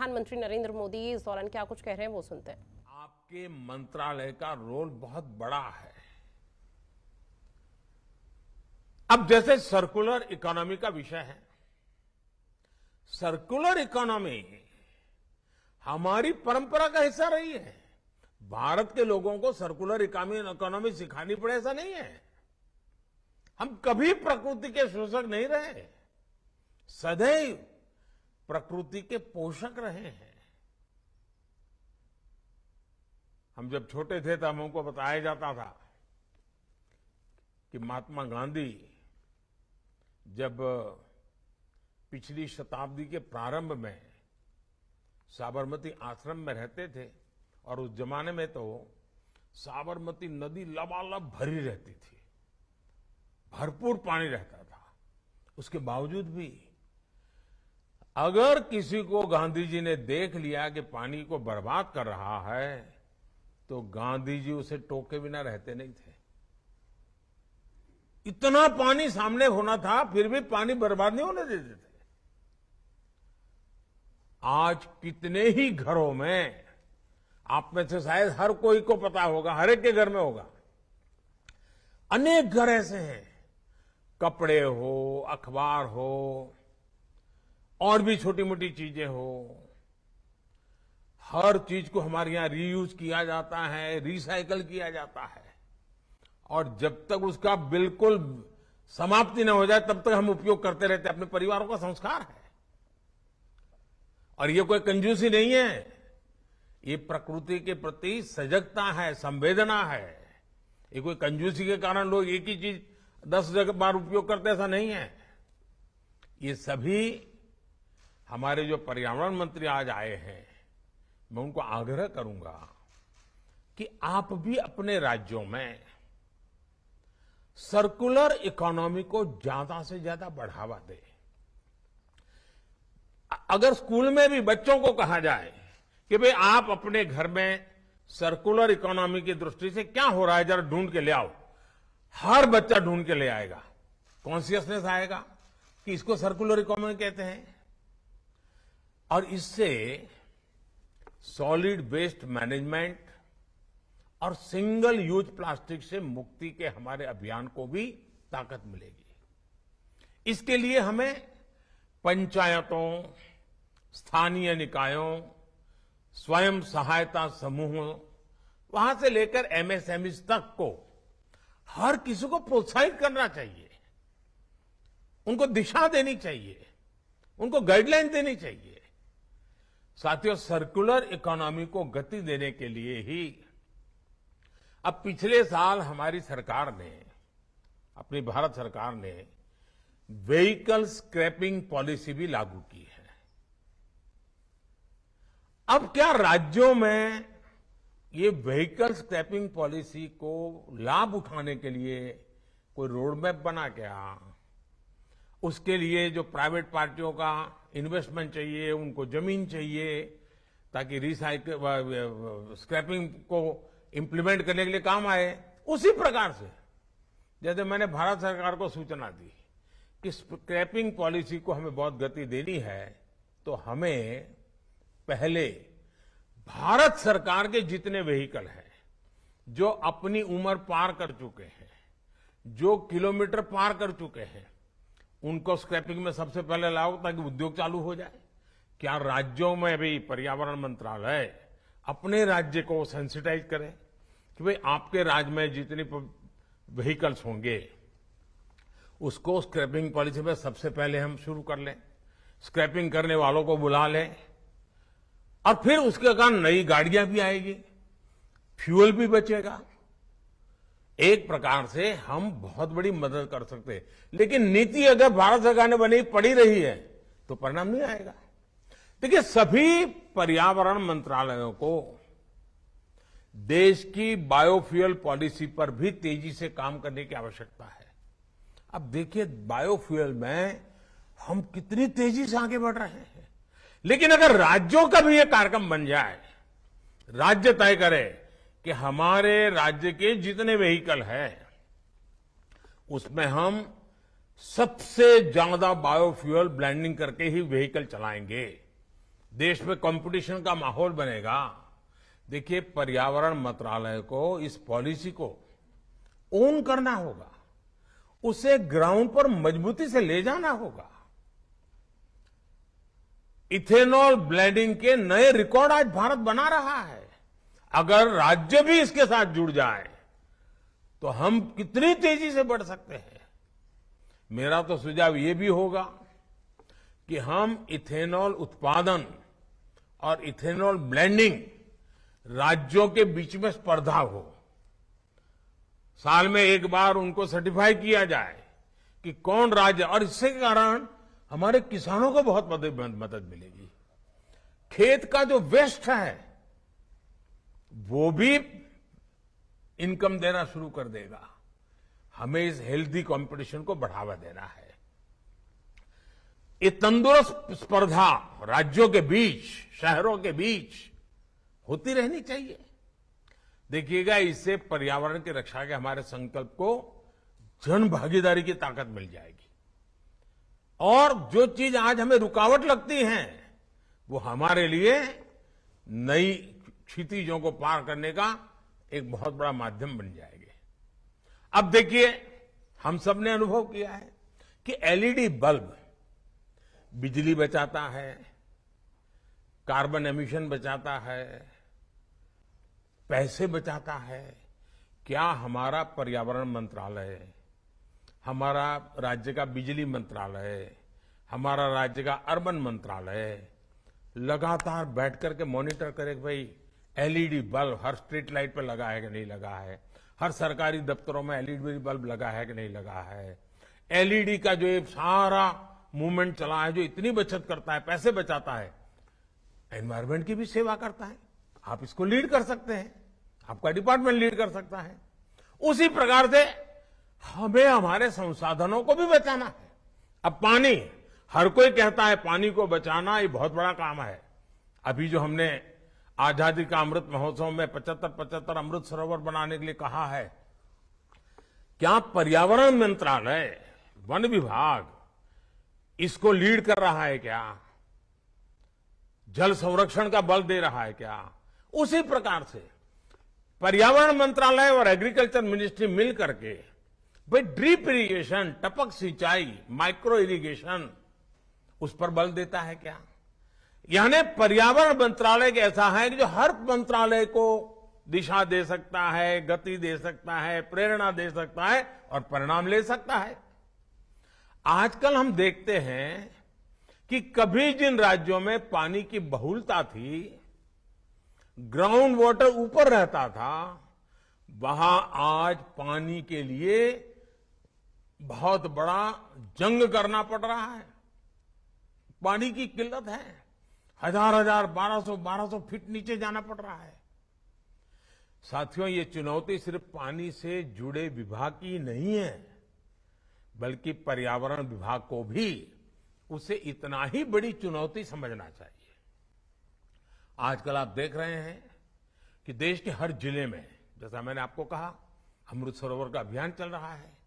प्रधानमंत्री नरेंद्र मोदी इस दौरान क्या कुछ कह रहे हैं वो सुनते हैं आपके मंत्रालय का रोल बहुत बड़ा है अब जैसे सर्कुलर इकोनॉमी का विषय है सर्कुलर इकोनॉमी हमारी परंपरा का हिस्सा रही है भारत के लोगों को सर्कुलर इकोनॉमी सिखानी पड़े ऐसा नहीं है हम कभी प्रकृति के शोषक नहीं रहे सदैव प्रकृति के पोषक रहे हैं हम जब छोटे थे तब तो हमको बताया जाता था कि महात्मा गांधी जब पिछली शताब्दी के प्रारंभ में साबरमती आश्रम में रहते थे और उस जमाने में तो साबरमती नदी लबालब भरी रहती थी भरपूर पानी रहता था उसके बावजूद भी अगर किसी को गांधी जी ने देख लिया कि पानी को बर्बाद कर रहा है तो गांधी जी उसे टोके बिना रहते नहीं थे इतना पानी सामने होना था फिर भी पानी बर्बाद नहीं होने देते थे आज कितने ही घरों में आप में से शायद हर कोई को पता होगा हर एक के घर में होगा अनेक घर ऐसे हैं कपड़े हो अखबार हो और भी छोटी मोटी चीजें हो हर चीज को हमारे यहां रीयूज किया जाता है रिसाइकल किया जाता है और जब तक उसका बिल्कुल समाप्ति न हो जाए तब तक हम उपयोग करते रहते अपने परिवारों का संस्कार है और ये कोई कंजूसी नहीं है ये प्रकृति के प्रति सजगता है संवेदना है ये कोई कंजूसी के कारण लोग एक ही चीज दस जगह बार उपयोग करते ऐसा नहीं है ये सभी हमारे जो पर्यावरण मंत्री आज आए हैं मैं उनको आग्रह करूंगा कि आप भी अपने राज्यों में सर्कुलर इकोनॉमी को ज्यादा से ज्यादा बढ़ावा दें अगर स्कूल में भी बच्चों को कहा जाए कि भाई आप अपने घर में सर्कुलर इकोनॉमी की दृष्टि से क्या हो रहा है जरा ढूंढ के ले आओ हर बच्चा ढूंढ के ले आएगा कॉन्सियसनेस आएगा कि इसको सर्कुलर इकोनॉमी कहते हैं और इससे सॉलिड वेस्ट मैनेजमेंट और सिंगल यूज प्लास्टिक से मुक्ति के हमारे अभियान को भी ताकत मिलेगी इसके लिए हमें पंचायतों स्थानीय निकायों स्वयं सहायता समूहों वहां से लेकर एमएसएमई e तक को हर किसी को प्रोत्साहित करना चाहिए उनको दिशा देनी चाहिए उनको गाइडलाइन देनी चाहिए साथियों सर्कुलर इकोनॉमी को गति देने के लिए ही अब पिछले साल हमारी सरकार ने अपनी भारत सरकार ने व्हीकल स्क्रैपिंग पॉलिसी भी लागू की है अब क्या राज्यों में ये व्हीकल स्क्रैपिंग पॉलिसी को लाभ उठाने के लिए कोई रोड मैप बना क्या उसके लिए जो प्राइवेट पार्टियों का इन्वेस्टमेंट चाहिए उनको जमीन चाहिए ताकि रिसाइकल स्क्रैपिंग को इम्प्लीमेंट करने के लिए काम आए उसी प्रकार से जैसे मैंने भारत सरकार को सूचना दी कि स्क्रैपिंग पॉलिसी को हमें बहुत गति देनी है तो हमें पहले भारत सरकार के जितने व्हीकल हैं जो अपनी उम्र पार कर चुके हैं जो किलोमीटर पार कर चुके हैं उनको स्क्रैपिंग में सबसे पहले लाओ ताकि उद्योग चालू हो जाए क्या राज्यों में भी पर्यावरण मंत्रालय अपने राज्य को सेंसिटाइज करे कि भाई आपके राज्य में जितने व्हीकल्स होंगे उसको स्क्रैपिंग पॉलिसी में सबसे पहले हम शुरू कर लें स्क्रैपिंग करने वालों को बुला लें और फिर उसके कारण नई गाड़ियां भी आएगी फ्यूल भी बचेगा एक प्रकार से हम बहुत बड़ी मदद कर सकते हैं लेकिन नीति अगर भारत सरकार ने बनी पड़ी रही है तो परिणाम नहीं आएगा देखिए सभी पर्यावरण मंत्रालयों को देश की बायोफ्यूल पॉलिसी पर भी तेजी से काम करने की आवश्यकता है अब देखिए बायोफ्यूल में हम कितनी तेजी से आगे बढ़ रहे हैं लेकिन अगर राज्यों का भी यह कार्यक्रम बन जाए राज्य तय करे कि हमारे राज्य के जितने व्हीकल हैं उसमें हम सबसे ज्यादा बायोफ्यूल ब्लेंडिंग करके ही व्हीकल चलाएंगे देश में कंपटीशन का माहौल बनेगा देखिए पर्यावरण मंत्रालय को इस पॉलिसी को ओन करना होगा उसे ग्राउंड पर मजबूती से ले जाना होगा इथेनॉल ब्लेंडिंग के नए रिकॉर्ड आज भारत बना रहा है अगर राज्य भी इसके साथ जुड़ जाए तो हम कितनी तेजी से बढ़ सकते हैं मेरा तो सुझाव ये भी होगा कि हम इथेनॉल उत्पादन और इथेनॉल ब्लेंडिंग राज्यों के बीच में स्पर्धा हो साल में एक बार उनको सर्टिफाई किया जाए कि कौन राज्य और इसके कारण हमारे किसानों को बहुत मदद मदद मिलेगी खेत का जो वेस्ट है वो भी इनकम देना शुरू कर देगा हमें इस हेल्दी कंपटीशन को बढ़ावा देना है ये तंदुरुस्त स्पर्धा राज्यों के बीच शहरों के बीच होती रहनी चाहिए देखिएगा इससे पर्यावरण की रक्षा के हमारे संकल्प को जन भागीदारी की ताकत मिल जाएगी और जो चीज आज हमें रुकावट लगती है वो हमारे लिए नई क्षितिजों को पार करने का एक बहुत बड़ा माध्यम बन जाएंगे अब देखिए हम सब ने अनुभव किया है कि एलईडी बल्ब बिजली बचाता है कार्बन एमिशन बचाता है पैसे बचाता है क्या हमारा पर्यावरण मंत्रालय हमारा राज्य का बिजली मंत्रालय हमारा राज्य का अर्बन मंत्रालय लगातार बैठ करके मॉनिटर करे भाई एलईडी बल्ब हर स्ट्रीट लाइट पर लगा है कि नहीं लगा है हर सरकारी दफ्तरों में एलईडी बल्ब लगा है कि नहीं लगा है एलईडी का जो सारा मूवमेंट चला है जो इतनी बचत करता है पैसे बचाता है एनवायरमेंट की भी सेवा करता है आप इसको लीड कर सकते हैं आपका डिपार्टमेंट लीड कर सकता है उसी प्रकार से हमें हमारे संसाधनों को भी बचाना है अब पानी हर कोई कहता है पानी को बचाना ये बहुत बड़ा काम है अभी जो हमने आजादी का अमृत महोत्सव में पचहत्तर पचहत्तर अमृत सरोवर बनाने के लिए कहा है क्या पर्यावरण मंत्रालय वन विभाग इसको लीड कर रहा है क्या जल संरक्षण का बल दे रहा है क्या उसी प्रकार से पर्यावरण मंत्रालय और एग्रीकल्चर मिनिस्ट्री मिल करके भाई ड्रीप इरिगेशन टपक सिंचाई माइक्रो इरिगेशन उस पर बल देता है क्या यानी पर्यावरण मंत्रालय ऐसा है कि जो हर मंत्रालय को दिशा दे सकता है गति दे सकता है प्रेरणा दे सकता है और परिणाम ले सकता है आजकल हम देखते हैं कि कभी जिन राज्यों में पानी की बहुलता थी ग्राउंड वाटर ऊपर रहता था वहां आज पानी के लिए बहुत बड़ा जंग करना पड़ रहा है पानी की किल्लत है हजार हजार बारह सौ बारह सौ फीट नीचे जाना पड़ रहा है साथियों ये चुनौती सिर्फ पानी से जुड़े विभाग की नहीं है बल्कि पर्यावरण विभाग को भी उसे इतना ही बड़ी चुनौती समझना चाहिए आजकल आप देख रहे हैं कि देश के हर जिले में जैसा मैंने आपको कहा अमृत सरोवर का अभियान चल रहा है